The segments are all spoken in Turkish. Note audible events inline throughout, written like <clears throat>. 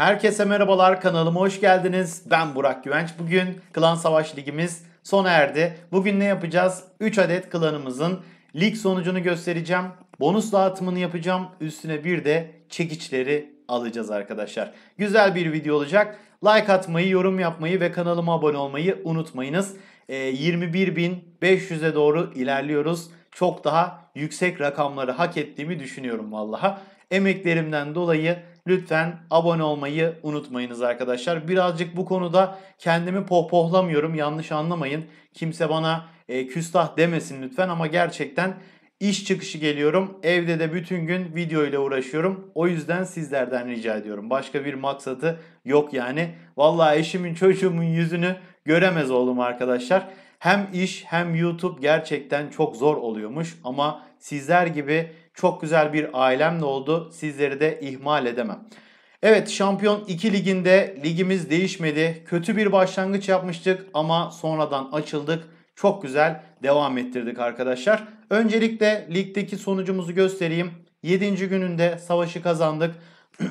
Herkese merhabalar kanalıma hoş geldiniz. Ben Burak Güvenç. Bugün Klan Savaş Ligimiz sona erdi. Bugün ne yapacağız? 3 adet klanımızın lig sonucunu göstereceğim. Bonus dağıtımını yapacağım. Üstüne bir de çekiçleri alacağız arkadaşlar. Güzel bir video olacak. Like atmayı, yorum yapmayı ve kanalıma abone olmayı unutmayınız. E, ee, 21.500'e doğru ilerliyoruz. Çok daha yüksek rakamları hak ettiğimi düşünüyorum vallaha. Emeklerimden dolayı lütfen abone olmayı unutmayınız arkadaşlar. Birazcık bu konuda kendimi pohpohlamıyorum yanlış anlamayın. Kimse bana e, küstah demesin lütfen ama gerçekten iş çıkışı geliyorum. Evde de bütün gün video ile uğraşıyorum. O yüzden sizlerden rica ediyorum. Başka bir maksatı yok yani. Vallahi eşimin çocuğumun yüzünü göremez oğlum arkadaşlar. Hem iş hem YouTube gerçekten çok zor oluyormuş ama sizler gibi çok güzel bir ailemle oldu. Sizleri de ihmal edemem. Evet Şampiyon 2 liginde ligimiz değişmedi. Kötü bir başlangıç yapmıştık ama sonradan açıldık. Çok güzel devam ettirdik arkadaşlar. Öncelikle ligdeki sonucumuzu göstereyim. 7. gününde savaşı kazandık. <clears throat>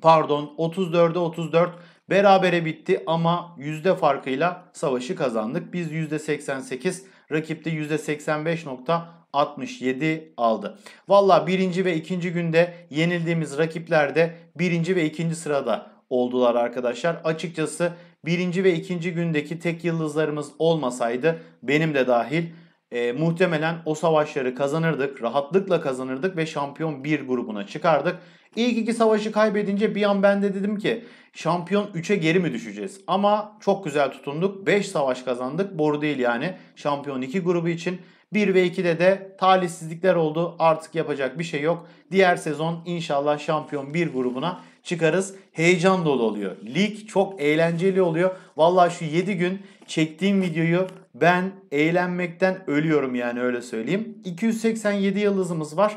Pardon 34'e 34 berabere bitti ama yüzde farkıyla savaşı kazandık. Biz yüzde %88 rakipte %85.6 67 aldı. Valla birinci ve ikinci günde yenildiğimiz rakipler de birinci ve ikinci sırada oldular arkadaşlar. Açıkçası birinci ve ikinci gündeki tek yıldızlarımız olmasaydı benim de dahil e, muhtemelen o savaşları kazanırdık. Rahatlıkla kazanırdık ve şampiyon bir grubuna çıkardık. İlk iki savaşı kaybedince bir an ben de dedim ki şampiyon 3'e geri mi düşeceğiz? Ama çok güzel tutunduk. 5 savaş kazandık. Boru değil yani şampiyon 2 grubu için. 1 ve 2'de de talihsizlikler oldu. Artık yapacak bir şey yok. Diğer sezon inşallah şampiyon 1 grubuna çıkarız. Heyecan dolu oluyor. Lig çok eğlenceli oluyor. Valla şu 7 gün çektiğim videoyu ben eğlenmekten ölüyorum yani öyle söyleyeyim. 287 yıldızımız var.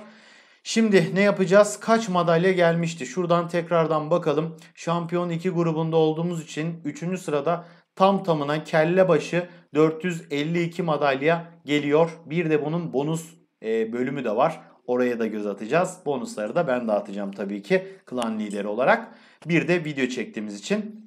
Şimdi ne yapacağız? Kaç madalya gelmişti? Şuradan tekrardan bakalım. Şampiyon 2 grubunda olduğumuz için 3. sırada tam tamına kelle başı 452 madalya geliyor. Bir de bunun bonus e, bölümü de var. Oraya da göz atacağız. Bonusları da ben dağıtacağım tabii ki klan lideri olarak. Bir de video çektiğimiz için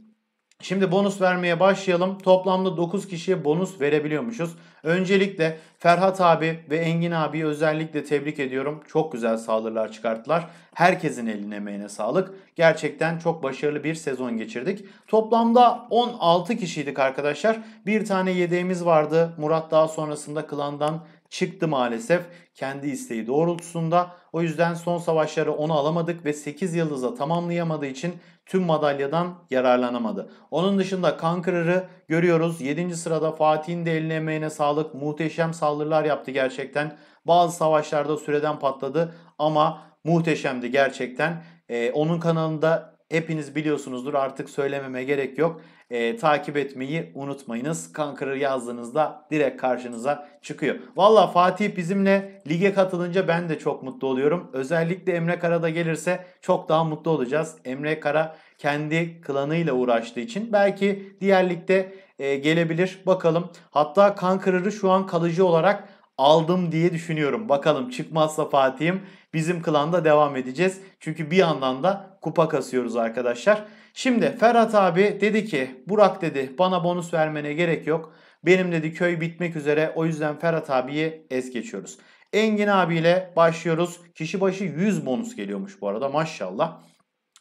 Şimdi bonus vermeye başlayalım. Toplamda 9 kişiye bonus verebiliyormuşuz. Öncelikle Ferhat abi ve Engin abi özellikle tebrik ediyorum. Çok güzel saldırılar çıkarttılar. Herkesin eline emeğine sağlık. Gerçekten çok başarılı bir sezon geçirdik. Toplamda 16 kişiydik arkadaşlar. Bir tane yedeğimiz vardı. Murat daha sonrasında klandan çıktı maalesef. Kendi isteği doğrultusunda o yüzden son savaşları onu alamadık ve 8 yıldızla tamamlayamadığı için tüm madalyadan yararlanamadı. Onun dışında Conqueror'ı görüyoruz. 7. sırada Fatih'in de eline emeğine sağlık. Muhteşem saldırılar yaptı gerçekten. Bazı savaşlarda süreden patladı ama muhteşemdi gerçekten. Ee, onun kanalında Hepiniz biliyorsunuzdur artık söylememe gerek yok. E, takip etmeyi unutmayınız. Kankar'ı yazdığınızda direkt karşınıza çıkıyor. Valla Fatih bizimle lige katılınca ben de çok mutlu oluyorum. Özellikle Emre Kara da gelirse çok daha mutlu olacağız. Emre Kara kendi klanıyla uğraştığı için belki diğer ligde e, gelebilir. Bakalım. Hatta Kankırırı şu an kalıcı olarak aldım diye düşünüyorum. Bakalım çıkmazsa Fatih'im bizim klanda devam edeceğiz. Çünkü bir yandan da kupa kasıyoruz arkadaşlar. Şimdi Ferhat abi dedi ki Burak dedi bana bonus vermene gerek yok. Benim dedi köy bitmek üzere o yüzden Ferhat abiyi es geçiyoruz. Engin abiyle başlıyoruz. Kişi başı 100 bonus geliyormuş bu arada maşallah.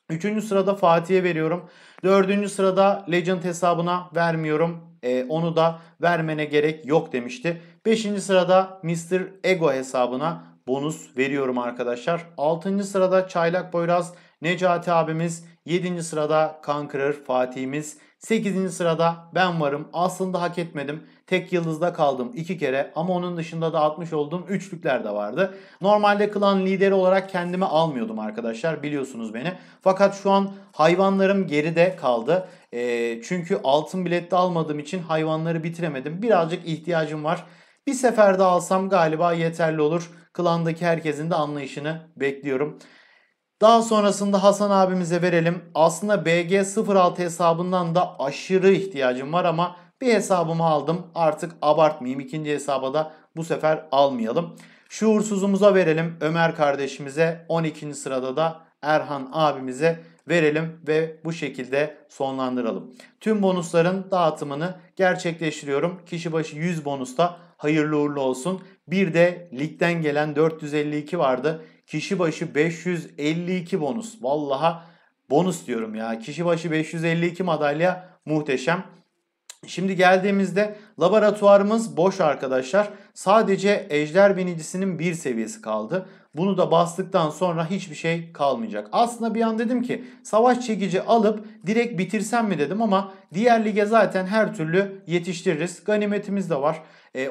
Üçüncü sırada Fatih'e veriyorum. Dördüncü sırada Legend hesabına vermiyorum. Ee, onu da vermene gerek yok demişti. Beşinci sırada Mr. Ego hesabına bonus veriyorum arkadaşlar. 6. sırada Çaylak Boyraz, Necati abimiz, 7. sırada Kankırır Fatih'imiz, 8. sırada ben varım. Aslında hak etmedim. Tek yıldızda kaldım 2 kere ama onun dışında da atmış olduğum üçlükler de vardı. Normalde klan lideri olarak kendimi almıyordum arkadaşlar biliyorsunuz beni. Fakat şu an hayvanlarım geride kaldı. E, çünkü altın bilet almadığım için hayvanları bitiremedim. Birazcık ihtiyacım var. Bir seferde alsam galiba yeterli olur. Klandaki herkesin de anlayışını bekliyorum. Daha sonrasında Hasan abimize verelim. Aslında BG06 hesabından da aşırı ihtiyacım var ama bir hesabımı aldım. Artık abartmayayım. ikinci hesaba da bu sefer almayalım. Şu uğursuzumuza verelim. Ömer kardeşimize 12. sırada da Erhan abimize verelim ve bu şekilde sonlandıralım. Tüm bonusların dağıtımını gerçekleştiriyorum. Kişi başı 100 bonusta hayırlı uğurlu olsun. Bir de ligden gelen 452 vardı. Kişi başı 552 bonus. Vallaha bonus diyorum ya. Kişi başı 552 madalya muhteşem. Şimdi geldiğimizde laboratuvarımız boş arkadaşlar. Sadece ejder binicisinin bir seviyesi kaldı. Bunu da bastıktan sonra hiçbir şey kalmayacak. Aslında bir an dedim ki savaş çekici alıp direkt bitirsem mi dedim ama diğer lige zaten her türlü yetiştiririz. Ganimetimiz de var.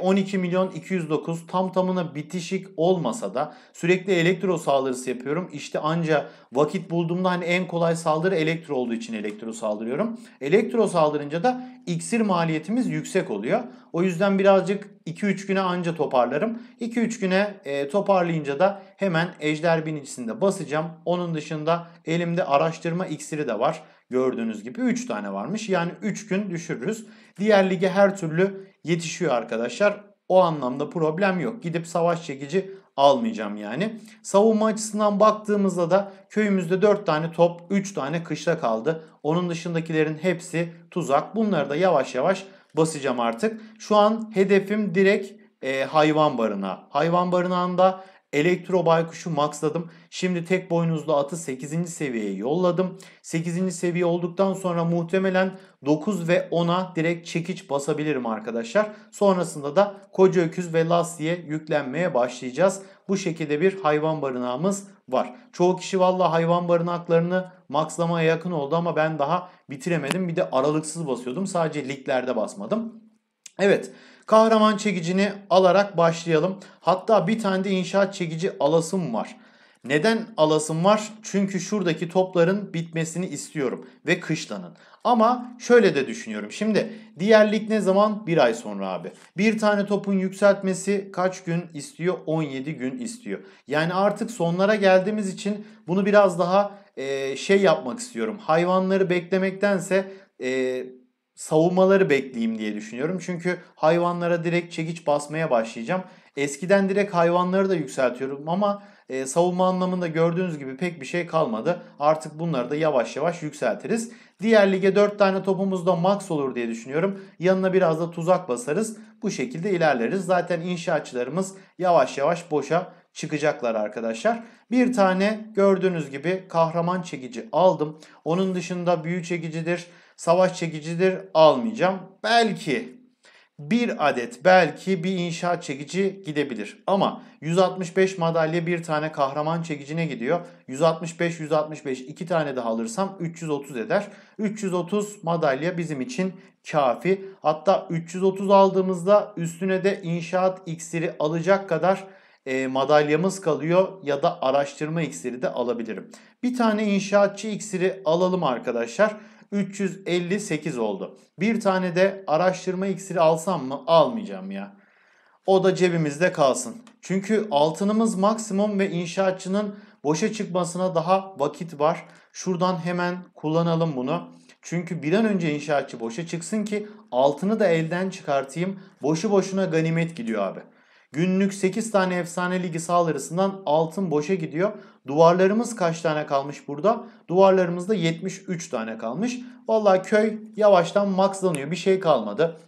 12 e, milyon 209 tam tamına bitişik olmasa da sürekli elektro saldırısı yapıyorum. İşte anca vakit bulduğumda hani en kolay saldırı elektro olduğu için elektro saldırıyorum. Elektro saldırınca da iksir maliyetimiz yüksek oluyor. O yüzden birazcık 2-3 güne anca toparlarım. 2-3 güne e, toparlayınca da hemen ejder binicisinde basacağım. Onun dışında elimde araştırma iksiri de var. Gördüğünüz gibi 3 tane varmış. Yani 3 gün düşürürüz. Diğer lige her türlü yetişiyor arkadaşlar. O anlamda problem yok. Gidip savaş çekici almayacağım yani. Savunma açısından baktığımızda da köyümüzde 4 tane top, 3 tane kışla kaldı. Onun dışındakilerin hepsi tuzak. Bunları da yavaş yavaş basacağım artık. Şu an hedefim direkt e, hayvan barınağı. Hayvan barınağında Elektro Baykuş'u maxladım. Şimdi tek boynuzlu atı 8. seviyeye yolladım. 8. seviye olduktan sonra muhtemelen 9 ve 10'a direkt çekiç basabilirim arkadaşlar. Sonrasında da koca öküz ve lastiğe yüklenmeye başlayacağız. Bu şekilde bir hayvan barınağımız var. Çoğu kişi valla hayvan barınaklarını maxlamaya yakın oldu ama ben daha bitiremedim. Bir de aralıksız basıyordum. Sadece liglerde basmadım. Evet. Kahraman çekicini alarak başlayalım. Hatta bir tane de inşaat çekici alasım var. Neden alasım var? Çünkü şuradaki topların bitmesini istiyorum ve kışlanın. Ama şöyle de düşünüyorum. Şimdi diğer lig ne zaman? Bir ay sonra abi. Bir tane topun yükseltmesi kaç gün istiyor? 17 gün istiyor. Yani artık sonlara geldiğimiz için bunu biraz daha e, şey yapmak istiyorum. Hayvanları beklemektense e, savunmaları bekleyeyim diye düşünüyorum. Çünkü hayvanlara direkt çekiç basmaya başlayacağım. Eskiden direkt hayvanları da yükseltiyorum ama e, savunma anlamında gördüğünüz gibi pek bir şey kalmadı. Artık bunları da yavaş yavaş yükseltiriz. Diğer lige 4 tane topumuz da max olur diye düşünüyorum. Yanına biraz da tuzak basarız. Bu şekilde ilerleriz. Zaten inşaatçılarımız yavaş yavaş boşa çıkacaklar arkadaşlar. Bir tane gördüğünüz gibi kahraman çekici aldım. Onun dışında büyü çekicidir, Savaş çekicidir almayacağım. Belki bir adet belki bir inşaat çekici gidebilir. Ama 165 madalya bir tane kahraman çekicine gidiyor. 165 165 iki tane daha alırsam 330 eder. 330 madalya bizim için kafi. Hatta 330 aldığımızda üstüne de inşaat iksiri alacak kadar e, madalyamız kalıyor ya da araştırma iksiri de alabilirim. Bir tane inşaatçı iksiri alalım arkadaşlar. 358 oldu. Bir tane de araştırma iksiri alsam mı? Almayacağım ya. O da cebimizde kalsın. Çünkü altınımız maksimum ve inşaatçının boşa çıkmasına daha vakit var. Şuradan hemen kullanalım bunu. Çünkü bir an önce inşaatçı boşa çıksın ki altını da elden çıkartayım. Boşu boşuna ganimet gidiyor abi. Günlük 8 tane efsane ligi saldırısından altın boşa gidiyor. Duvarlarımız kaç tane kalmış burada? Duvarlarımızda 73 tane kalmış. Valla köy yavaştan maxlanıyor. Bir şey kalmadı.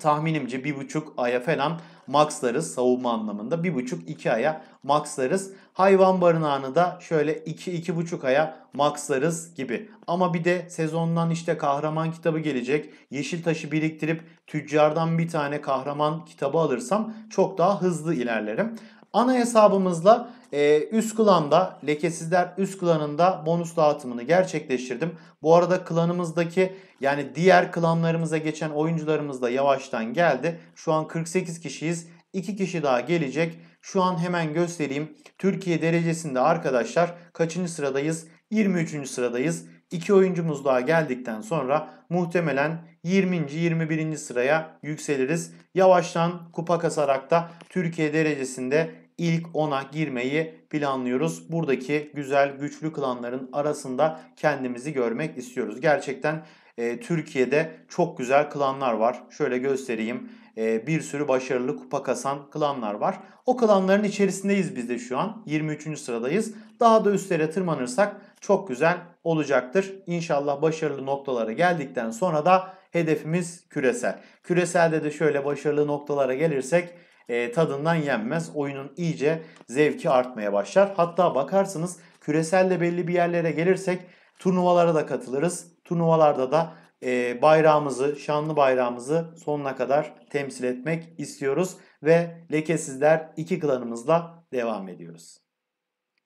Tahminimce bir buçuk aya falan maxlarız savunma anlamında. bir buçuk iki aya maxlarız. Hayvan barınağını da şöyle iki iki buçuk aya maxlarız gibi. Ama bir de sezondan işte kahraman kitabı gelecek. Yeşil taşı biriktirip tüccardan bir tane kahraman kitabı alırsam çok daha hızlı ilerlerim. Ana hesabımızla e, üst klan'da lekesizler üst klanında bonus dağıtımını gerçekleştirdim. Bu arada klanımızdaki yani diğer klanlarımıza geçen oyuncularımız da yavaştan geldi. Şu an 48 kişiyiz. 2 kişi daha gelecek. Şu an hemen göstereyim. Türkiye derecesinde arkadaşlar kaçıncı sıradayız? 23. sıradayız. 2 oyuncumuz daha geldikten sonra muhtemelen 20. 21. sıraya yükseliriz. Yavaştan kupa kasarak da Türkiye derecesinde ilk 10'a girmeyi planlıyoruz. Buradaki güzel güçlü klanların arasında kendimizi görmek istiyoruz. Gerçekten e, Türkiye'de çok güzel klanlar var. Şöyle göstereyim. E, bir sürü başarılı kupa kasan klanlar var. O klanların içerisindeyiz biz de şu an. 23. sıradayız. Daha da üstlere tırmanırsak çok güzel olacaktır. İnşallah başarılı noktalara geldikten sonra da hedefimiz küresel. Küreselde de şöyle başarılı noktalara gelirsek e, tadından yenmez. Oyunun iyice zevki artmaya başlar. Hatta bakarsınız küreselle belli bir yerlere gelirsek turnuvalara da katılırız. Turnuvalarda da e, bayrağımızı, şanlı bayrağımızı sonuna kadar temsil etmek istiyoruz ve lekesizler iki klanımızla devam ediyoruz.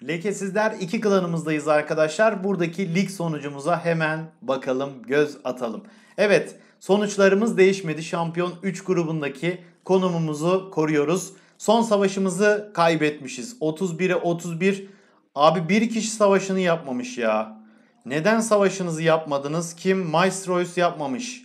Lekesizler iki klanımızdayız arkadaşlar. Buradaki lig sonucumuza hemen bakalım, göz atalım. Evet, sonuçlarımız değişmedi. Şampiyon 3 grubundaki konumumuzu koruyoruz. Son savaşımızı kaybetmişiz. 31'e 31. Abi bir kişi savaşını yapmamış ya. Neden savaşınızı yapmadınız? Kim? Maestroyus yapmamış.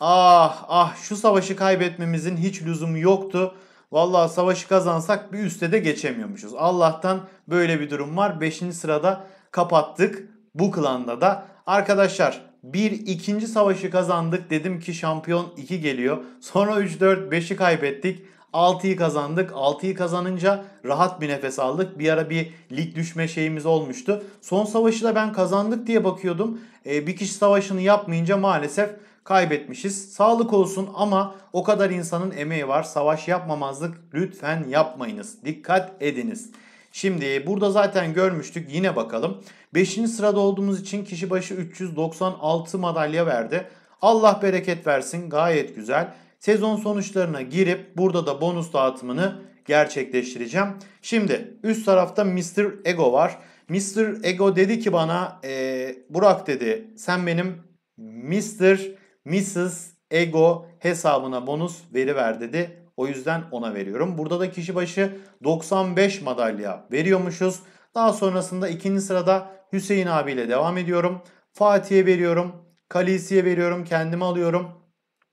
Ah ah şu savaşı kaybetmemizin hiç lüzumu yoktu. Vallahi savaşı kazansak bir üste de geçemiyormuşuz. Allah'tan böyle bir durum var. 5. sırada kapattık bu klanda da. Arkadaşlar bir ikinci savaşı kazandık. Dedim ki şampiyon 2 geliyor. Sonra 3 4 5'i kaybettik. 6'yı kazandık. 6'yı kazanınca rahat bir nefes aldık. Bir ara bir lig düşme şeyimiz olmuştu. Son savaşı da ben kazandık diye bakıyordum. E, bir kişi savaşını yapmayınca maalesef kaybetmişiz. Sağlık olsun ama o kadar insanın emeği var. Savaş yapmamazlık lütfen yapmayınız. Dikkat ediniz. Şimdi burada zaten görmüştük yine bakalım. 5. sırada olduğumuz için kişi başı 396 madalya verdi. Allah bereket versin gayet güzel. Sezon sonuçlarına girip burada da bonus dağıtımını gerçekleştireceğim. Şimdi üst tarafta Mr. Ego var. Mr. Ego dedi ki bana e, Burak dedi sen benim Mr. Mrs. Ego hesabına bonus veri ver dedi. O yüzden ona veriyorum. Burada da kişi başı 95 madalya veriyormuşuz. Daha sonrasında ikinci sırada Hüseyin abiyle devam ediyorum. Fatih'e veriyorum. Kalisi'ye veriyorum. kendimi alıyorum.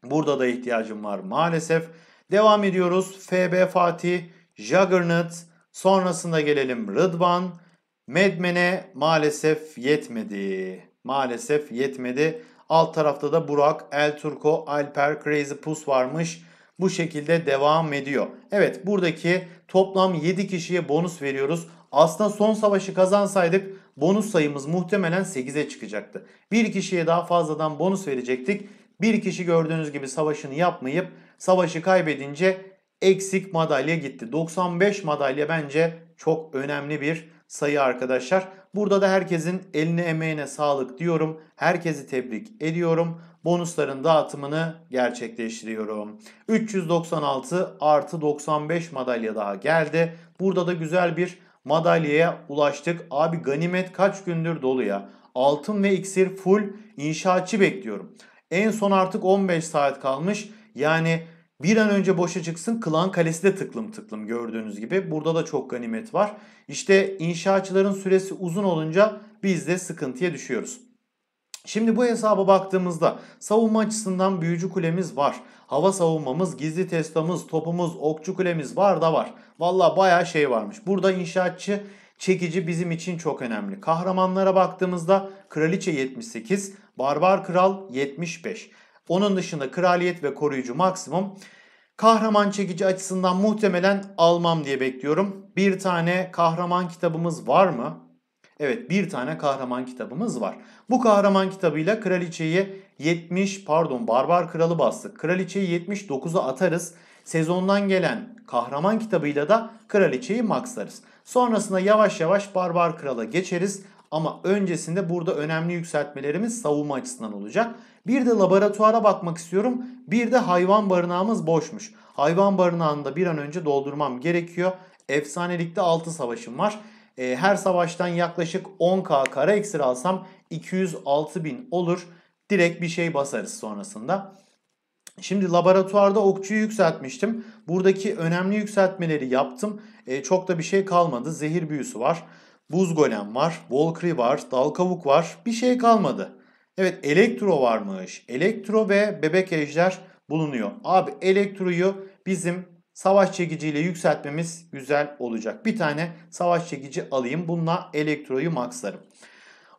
Burada da ihtiyacım var maalesef. Devam ediyoruz. FB Fatih, Juggernaut. Sonrasında gelelim Rıdvan. Medmen'e maalesef yetmedi. Maalesef yetmedi. Alt tarafta da Burak, El Turco, Alper, Crazy Pus varmış bu şekilde devam ediyor. Evet buradaki toplam 7 kişiye bonus veriyoruz. Aslında son savaşı kazansaydık bonus sayımız muhtemelen 8'e çıkacaktı. Bir kişiye daha fazladan bonus verecektik. Bir kişi gördüğünüz gibi savaşını yapmayıp savaşı kaybedince eksik madalya gitti. 95 madalya bence çok önemli bir sayı arkadaşlar. Burada da herkesin eline emeğine sağlık diyorum. Herkesi tebrik ediyorum bonusların dağıtımını gerçekleştiriyorum. 396 artı 95 madalya daha geldi. Burada da güzel bir madalyaya ulaştık. Abi ganimet kaç gündür doluya? Altın ve iksir full inşaatçı bekliyorum. En son artık 15 saat kalmış. Yani bir an önce boşa çıksın klan kalesi de tıklım tıklım gördüğünüz gibi. Burada da çok ganimet var. İşte inşaatçıların süresi uzun olunca biz de sıkıntıya düşüyoruz. Şimdi bu hesaba baktığımızda savunma açısından büyücü kulemiz var. Hava savunmamız, gizli testamız, topumuz, okçu kulemiz var da var. Valla baya şey varmış. Burada inşaatçı çekici bizim için çok önemli. Kahramanlara baktığımızda kraliçe 78, barbar kral 75. Onun dışında kraliyet ve koruyucu maksimum. Kahraman çekici açısından muhtemelen almam diye bekliyorum. Bir tane kahraman kitabımız var mı? Evet bir tane kahraman kitabımız var. Bu kahraman kitabıyla kraliçeyi 70 pardon barbar kralı bastık. Kraliçeyi 79'a atarız. Sezondan gelen kahraman kitabıyla da kraliçeyi maxlarız. Sonrasında yavaş yavaş barbar krala geçeriz. Ama öncesinde burada önemli yükseltmelerimiz savunma açısından olacak. Bir de laboratuvara bakmak istiyorum. Bir de hayvan barınağımız boşmuş. Hayvan barınağını da bir an önce doldurmam gerekiyor. Efsanelikte 6 savaşım var e, her savaştan yaklaşık 10k kara iksir alsam 206 bin olur. Direkt bir şey basarız sonrasında. Şimdi laboratuvarda okçuyu yükseltmiştim. Buradaki önemli yükseltmeleri yaptım. E, çok da bir şey kalmadı. Zehir büyüsü var. Buz golem var. Volkri var. Dal kavuk var. Bir şey kalmadı. Evet elektro varmış. Elektro ve bebek ejder bulunuyor. Abi elektroyu bizim savaş çekiciyle yükseltmemiz güzel olacak. Bir tane savaş çekici alayım. Bununla elektroyu maxlarım.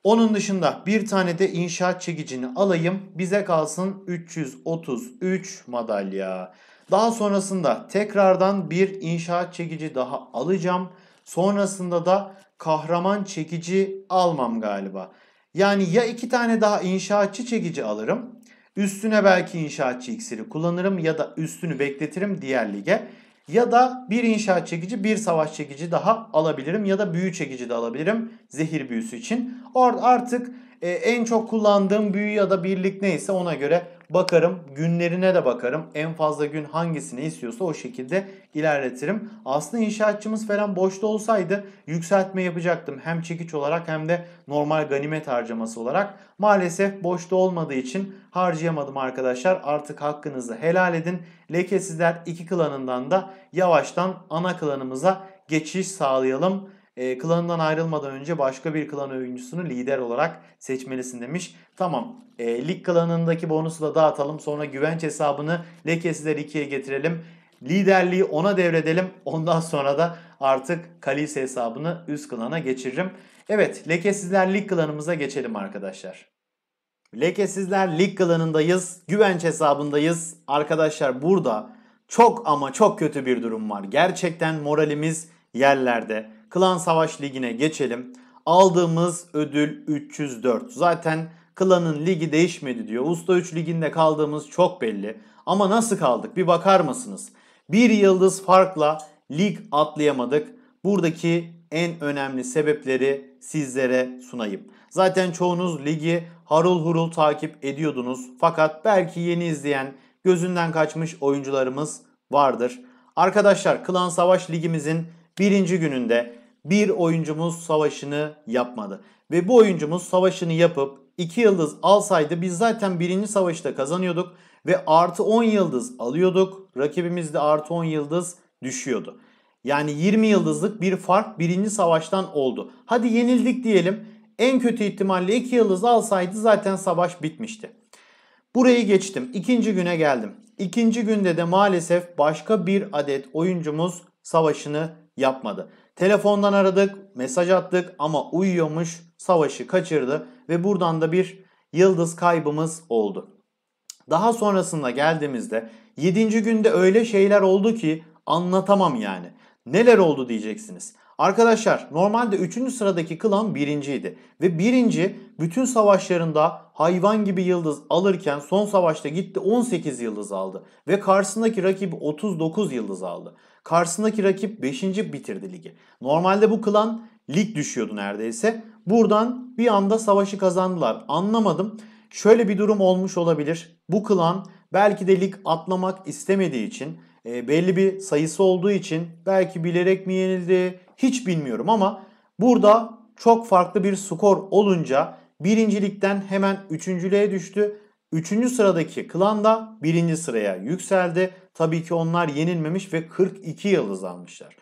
Onun dışında bir tane de inşaat çekicini alayım. Bize kalsın 333 madalya. Daha sonrasında tekrardan bir inşaat çekici daha alacağım. Sonrasında da kahraman çekici almam galiba. Yani ya iki tane daha inşaatçı çekici alırım Üstüne belki inşaatçı iksiri kullanırım ya da üstünü bekletirim diğer lige. Ya da bir inşaat çekici, bir savaş çekici daha alabilirim ya da büyü çekici de alabilirim zehir büyüsü için. Orada artık e, en çok kullandığım büyü ya da birlik neyse ona göre bakarım. Günlerine de bakarım. En fazla gün hangisini istiyorsa o şekilde ilerletirim. Aslında inşaatçımız falan boşta olsaydı yükseltme yapacaktım. Hem çekiç olarak hem de normal ganimet harcaması olarak. Maalesef boşta olmadığı için harcayamadım arkadaşlar. Artık hakkınızı helal edin. Lekesizler iki klanından da yavaştan ana klanımıza geçiş sağlayalım e, klanından ayrılmadan önce başka bir klan oyuncusunu lider olarak seçmelisin demiş. Tamam e, lig klanındaki bonusu da dağıtalım sonra güvenç hesabını lekesizler 2'ye getirelim. Liderliği ona devredelim ondan sonra da artık Kalise hesabını üst klana geçiririm. Evet lekesizler lig klanımıza geçelim arkadaşlar. Lekesizler lig klanındayız. Güvenç hesabındayız. Arkadaşlar burada çok ama çok kötü bir durum var. Gerçekten moralimiz yerlerde. Klan Savaş Ligi'ne geçelim. Aldığımız ödül 304. Zaten klanın ligi değişmedi diyor. Usta 3 liginde kaldığımız çok belli. Ama nasıl kaldık bir bakar mısınız? Bir yıldız farkla lig atlayamadık. Buradaki en önemli sebepleri sizlere sunayım. Zaten çoğunuz ligi harul hurul takip ediyordunuz. Fakat belki yeni izleyen gözünden kaçmış oyuncularımız vardır. Arkadaşlar Klan Savaş Ligimizin birinci gününde bir oyuncumuz savaşını yapmadı. Ve bu oyuncumuz savaşını yapıp 2 yıldız alsaydı biz zaten birinci savaşta kazanıyorduk. Ve artı 10 yıldız alıyorduk. Rakibimiz de artı 10 yıldız düşüyordu. Yani 20 yıldızlık bir fark birinci savaştan oldu. Hadi yenildik diyelim. En kötü ihtimalle 2 yıldız alsaydı zaten savaş bitmişti. Burayı geçtim. İkinci güne geldim. İkinci günde de maalesef başka bir adet oyuncumuz savaşını yapmadı. Telefondan aradık, mesaj attık ama uyuyormuş, savaşı kaçırdı ve buradan da bir yıldız kaybımız oldu. Daha sonrasında geldiğimizde 7. günde öyle şeyler oldu ki anlatamam yani. Neler oldu diyeceksiniz. Arkadaşlar normalde 3. sıradaki klan birinciydi. Ve birinci bütün savaşlarında hayvan gibi yıldız alırken son savaşta gitti 18 yıldız aldı. Ve karşısındaki rakip 39 yıldız aldı. Karşısındaki rakip 5. bitirdi ligi. Normalde bu klan lig düşüyordu neredeyse. Buradan bir anda savaşı kazandılar. Anlamadım. Şöyle bir durum olmuş olabilir. Bu klan belki de lig atlamak istemediği için e, belli bir sayısı olduğu için belki bilerek mi yenildi hiç bilmiyorum ama burada çok farklı bir skor olunca birincilikten hemen üçüncülüğe düştü. Üçüncü sıradaki klan da birinci sıraya yükseldi. Tabii ki onlar yenilmemiş ve 42 yıldız almışlar.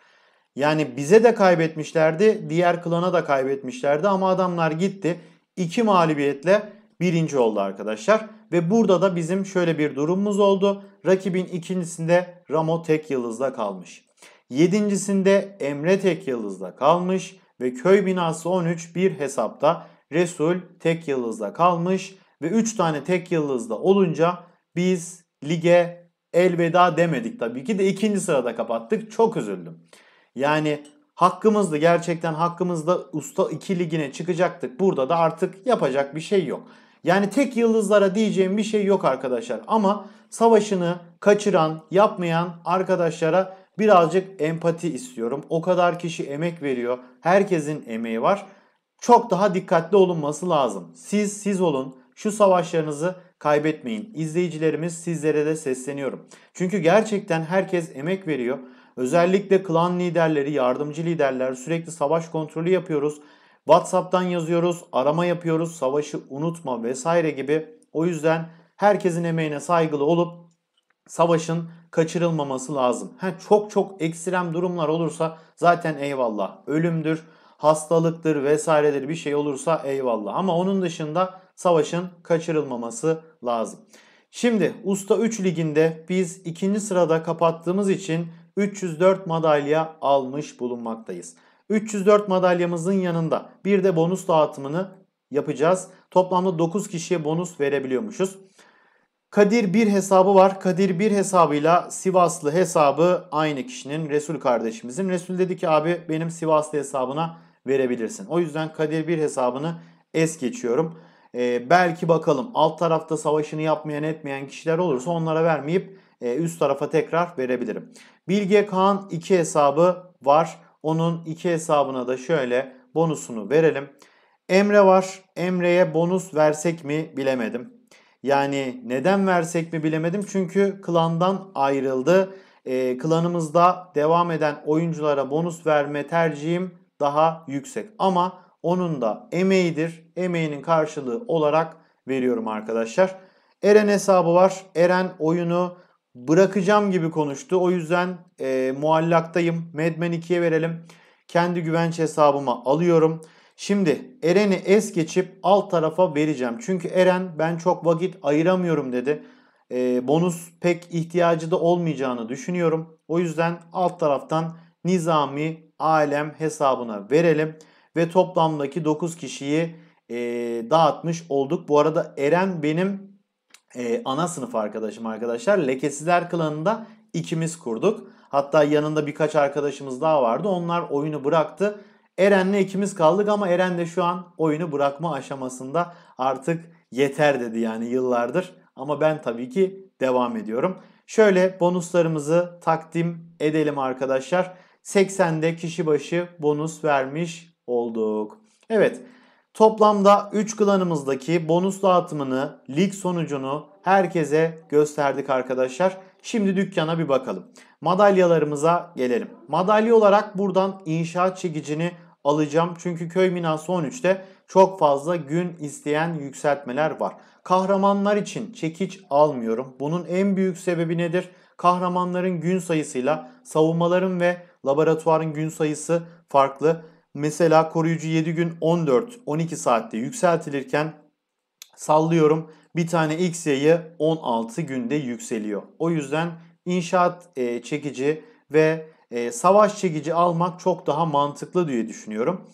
Yani bize de kaybetmişlerdi, diğer klana da kaybetmişlerdi ama adamlar gitti. iki mağlubiyetle birinci oldu arkadaşlar. Ve burada da bizim şöyle bir durumumuz oldu. Rakibin ikincisinde Ramo tek yıldızla kalmış. Yedincisinde Emre tek kalmış ve köy binası 13 bir hesapta Resul tek kalmış ve 3 tane tek olunca biz lige elveda demedik tabii ki de ikinci sırada kapattık. Çok üzüldüm. Yani hakkımızdı gerçekten hakkımızda usta 2 ligine çıkacaktık. Burada da artık yapacak bir şey yok. Yani tek yıldızlara diyeceğim bir şey yok arkadaşlar. Ama savaşını kaçıran, yapmayan arkadaşlara Birazcık empati istiyorum. O kadar kişi emek veriyor. Herkesin emeği var. Çok daha dikkatli olunması lazım. Siz siz olun. Şu savaşlarınızı kaybetmeyin. İzleyicilerimiz sizlere de sesleniyorum. Çünkü gerçekten herkes emek veriyor. Özellikle klan liderleri, yardımcı liderler sürekli savaş kontrolü yapıyoruz. WhatsApp'tan yazıyoruz, arama yapıyoruz, savaşı unutma vesaire gibi. O yüzden herkesin emeğine saygılı olup savaşın kaçırılmaması lazım. Ha, çok çok ekstrem durumlar olursa zaten eyvallah. Ölümdür, hastalıktır vesairedir bir şey olursa eyvallah. Ama onun dışında savaşın kaçırılmaması lazım. Şimdi Usta 3 liginde biz ikinci sırada kapattığımız için 304 madalya almış bulunmaktayız. 304 madalyamızın yanında bir de bonus dağıtımını yapacağız. Toplamda 9 kişiye bonus verebiliyormuşuz. Kadir bir hesabı var. Kadir bir hesabıyla Sivaslı hesabı aynı kişinin Resul kardeşimizin. Resul dedi ki abi benim Sivaslı hesabına verebilirsin. O yüzden Kadir bir hesabını es geçiyorum. Ee, belki bakalım alt tarafta savaşını yapmayan etmeyen kişiler olursa onlara vermeyip e, üst tarafa tekrar verebilirim. Bilge Kağan 2 hesabı var. Onun 2 hesabına da şöyle bonusunu verelim. Emre var. Emre'ye bonus versek mi bilemedim. Yani neden versek mi bilemedim. Çünkü klandan ayrıldı. E, klanımızda devam eden oyunculara bonus verme tercihim daha yüksek. Ama onun da emeğidir. Emeğinin karşılığı olarak veriyorum arkadaşlar. Eren hesabı var. Eren oyunu bırakacağım gibi konuştu. O yüzden e, muallaktayım. Medmen 2'ye verelim. Kendi güvenç hesabıma alıyorum. Şimdi Eren'i es geçip alt tarafa vereceğim. Çünkü Eren ben çok vakit ayıramıyorum dedi. E, bonus pek ihtiyacı da olmayacağını düşünüyorum. O yüzden alt taraftan Nizami Alem hesabına verelim. Ve toplamdaki 9 kişiyi e, dağıtmış olduk. Bu arada Eren benim e, ana sınıf arkadaşım arkadaşlar. Lekesizler klanında ikimiz kurduk. Hatta yanında birkaç arkadaşımız daha vardı. Onlar oyunu bıraktı Eren'le ikimiz kaldık ama Eren de şu an oyunu bırakma aşamasında artık yeter dedi yani yıllardır. Ama ben tabii ki devam ediyorum. Şöyle bonuslarımızı takdim edelim arkadaşlar. 80'de kişi başı bonus vermiş olduk. Evet toplamda 3 klanımızdaki bonus dağıtımını, lig sonucunu herkese gösterdik arkadaşlar. Şimdi dükkana bir bakalım. Madalyalarımıza gelelim. Madalya olarak buradan inşaat çekicini alacağım. Çünkü köy minası 13'te çok fazla gün isteyen yükseltmeler var. Kahramanlar için çekiç almıyorum. Bunun en büyük sebebi nedir? Kahramanların gün sayısıyla savunmaların ve laboratuvarın gün sayısı farklı. Mesela koruyucu 7 gün 14-12 saatte yükseltilirken sallıyorum bir tane X yayı 16 günde yükseliyor. O yüzden inşaat e, çekici ve ee, savaş çekici almak çok daha mantıklı diye düşünüyorum.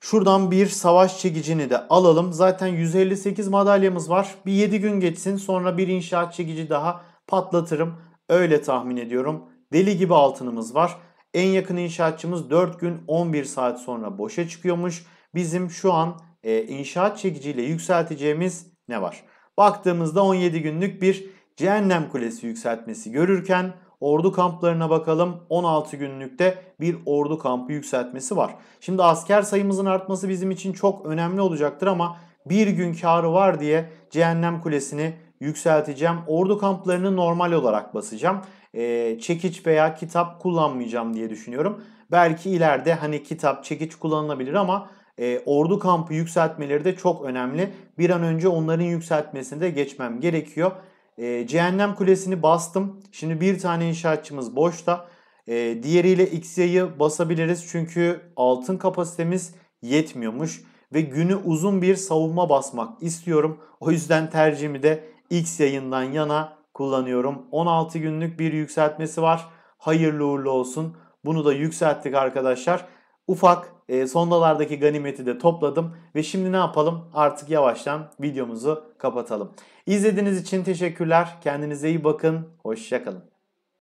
Şuradan bir savaş çekicini de alalım. Zaten 158 madalyamız var. Bir 7 gün geçsin sonra bir inşaat çekici daha patlatırım. Öyle tahmin ediyorum. Deli gibi altınımız var. En yakın inşaatçımız 4 gün 11 saat sonra boşa çıkıyormuş. Bizim şu an e, inşaat çekiciyle yükselteceğimiz ne var? Baktığımızda 17 günlük bir cehennem kulesi yükseltmesi görürken Ordu kamplarına bakalım. 16 günlükte bir ordu kampı yükseltmesi var. Şimdi asker sayımızın artması bizim için çok önemli olacaktır ama bir gün karı var diye Cehennem Kulesi'ni yükselteceğim. Ordu kamplarını normal olarak basacağım. Ee, çekiç veya kitap kullanmayacağım diye düşünüyorum. Belki ileride hani kitap, çekiç kullanılabilir ama e, ordu kampı yükseltmeleri de çok önemli. Bir an önce onların yükseltmesini de geçmem gerekiyor. E, cehennem kulesini bastım. Şimdi bir tane inşaatçımız boşta. E, diğeriyle X'ya'yı basabiliriz çünkü altın kapasitemiz yetmiyormuş. Ve günü uzun bir savunma basmak istiyorum. O yüzden tercihimi de X yayından yana kullanıyorum. 16 günlük bir yükseltmesi var. Hayırlı uğurlu olsun. Bunu da yükselttik arkadaşlar. Ufak e, ee, sondalardaki ganimeti de topladım ve şimdi ne yapalım? Artık yavaştan videomuzu kapatalım. İzlediğiniz için teşekkürler. Kendinize iyi bakın. Hoşçakalın.